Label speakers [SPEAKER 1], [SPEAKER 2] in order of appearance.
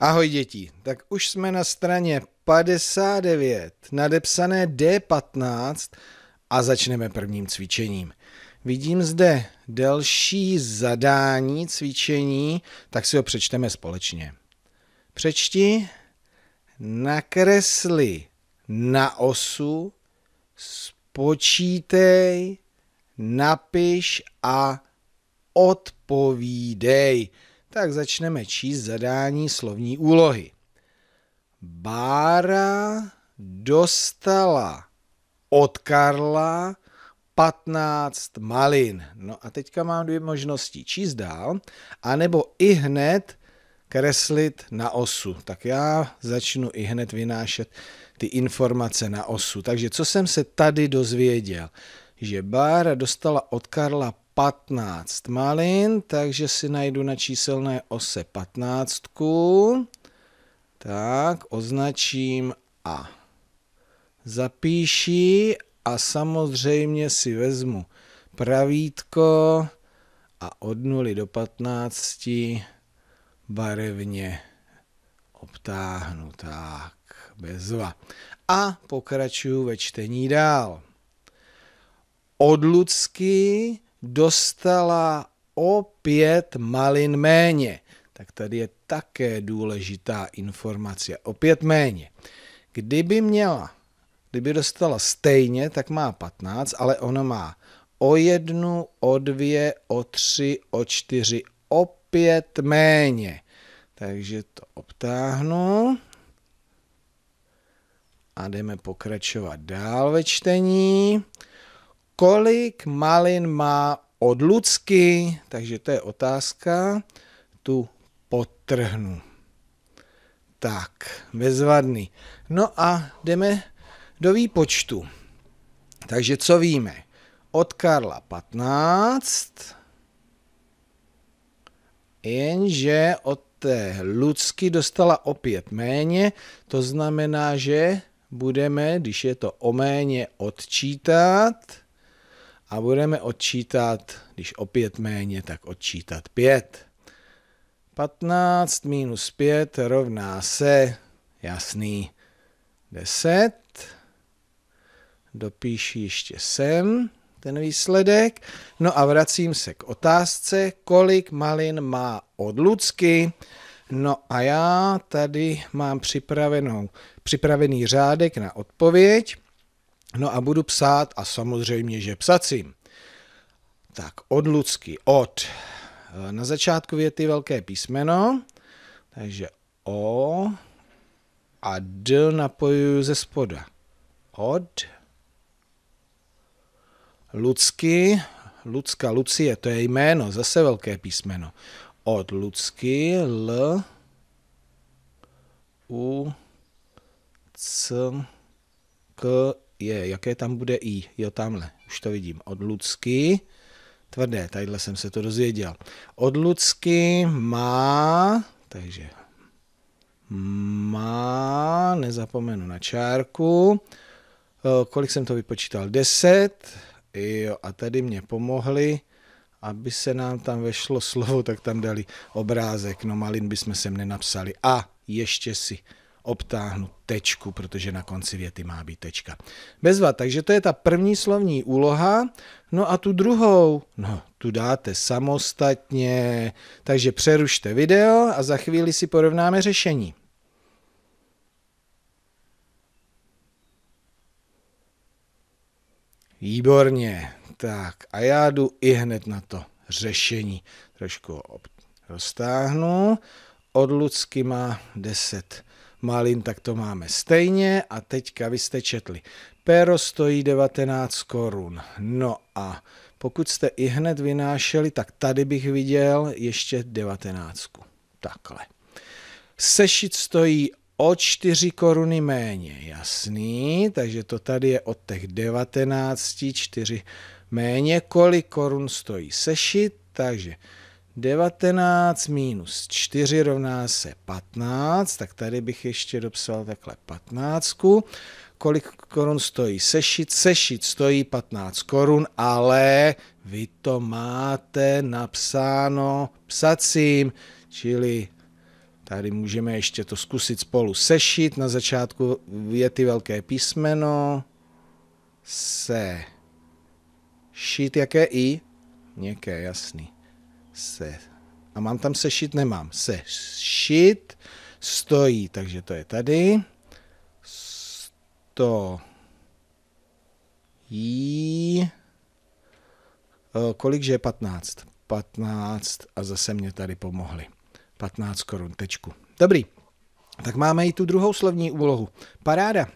[SPEAKER 1] Ahoj děti, tak už jsme na straně 59, nadepsané D15 a začneme prvním cvičením. Vidím zde delší zadání cvičení, tak si ho přečteme společně. Přečti, nakresli na osu, spočítej, napiš a odpovídej tak začneme číst zadání slovní úlohy. Bára dostala od Karla 15 malin. No a teďka mám dvě možnosti. Číst dál, anebo i hned kreslit na osu. Tak já začnu i hned vynášet ty informace na osu. Takže co jsem se tady dozvěděl? Že Bára dostala od Karla 15 malin, takže si najdu na číselné ose 15. Tak, označím A. Zapíši a samozřejmě si vezmu pravítko a od 0 do 15 barevně obtáhnu. Tak, bezva. A pokračuju ve čtení dál. Od Lucky dostala o pět malin méně. Tak tady je také důležitá informace. O pět méně. Kdyby měla, kdyby dostala stejně, tak má 15, ale ona má o jednu, o dvě, o tři, o čtyři, o pět méně. Takže to obtáhnu a jdeme pokračovat dál ve čtení kolik malin má od Lucky, takže to je otázka, tu potrhnu. Tak, bezvadný. No a jdeme do výpočtu. Takže co víme? Od Karla 15, jenže od té Lucky dostala opět méně, to znamená, že budeme, když je to o méně, odčítat a budeme odčítat, když opět méně, tak odčítat 5. 15 minus 5 rovná se, jasný, 10. Dopíši ještě sem ten výsledek. No a vracím se k otázce, kolik malin má od Lucky. No a já tady mám připravenou, připravený řádek na odpověď. No a budu psát a samozřejmě, že psacím. Tak od Lucky, od. Eh, na začátku věty velké písmeno, takže O a D napojuju ze spoda. Od. Lucky, Lucka, Lucie, to je jméno, zase velké písmeno. Od Lucky, L, U, C, K, je, jaké tam bude I, jo tamhle, už to vidím, od Lucky, tvrdé, tadyhle jsem se to dozvěděl. Od Lucky má, takže má, nezapomenu na čárku, eh, kolik jsem to vypočítal, 10, jo a tady mě pomohli, aby se nám tam vešlo slovo, tak tam dali obrázek, no malin bychom sem nenapsali. A ještě si obtáhnu tečku, protože na konci věty má být tečka. Bezva, takže to je ta první slovní úloha. No a tu druhou, no, tu dáte samostatně. Takže přerušte video a za chvíli si porovnáme řešení. Výborně. Tak a já jdu i hned na to řešení. Trošku roztáhnu. Od Lucky má 10 malin, tak to máme stejně a teďka vy jste četli. Pero stojí 19 korun. No a pokud jste i hned vynášeli, tak tady bych viděl ještě 19. Takhle. Sešit stojí o 4 koruny méně, jasný, takže to tady je od těch 19, 4 méně, kolik korun stojí sešit, takže 19 minus 4 rovná se 15, tak tady bych ještě dopsal takhle 15. Kolik korun stojí sešit? Sešit stojí 15 korun, ale vy to máte napsáno psacím, čili tady můžeme ještě to zkusit spolu sešit. Na začátku je ty velké písmeno, se, Šít jaké i, Něké, jasný se. A mám tam sešit? Nemám. sešit stojí, takže to je tady. Sto jí. Eh, kolik je 15? 15 a zase mě tady pomohli. 15 korun, tečku. Dobrý, tak máme i tu druhou slovní úlohu. Paráda.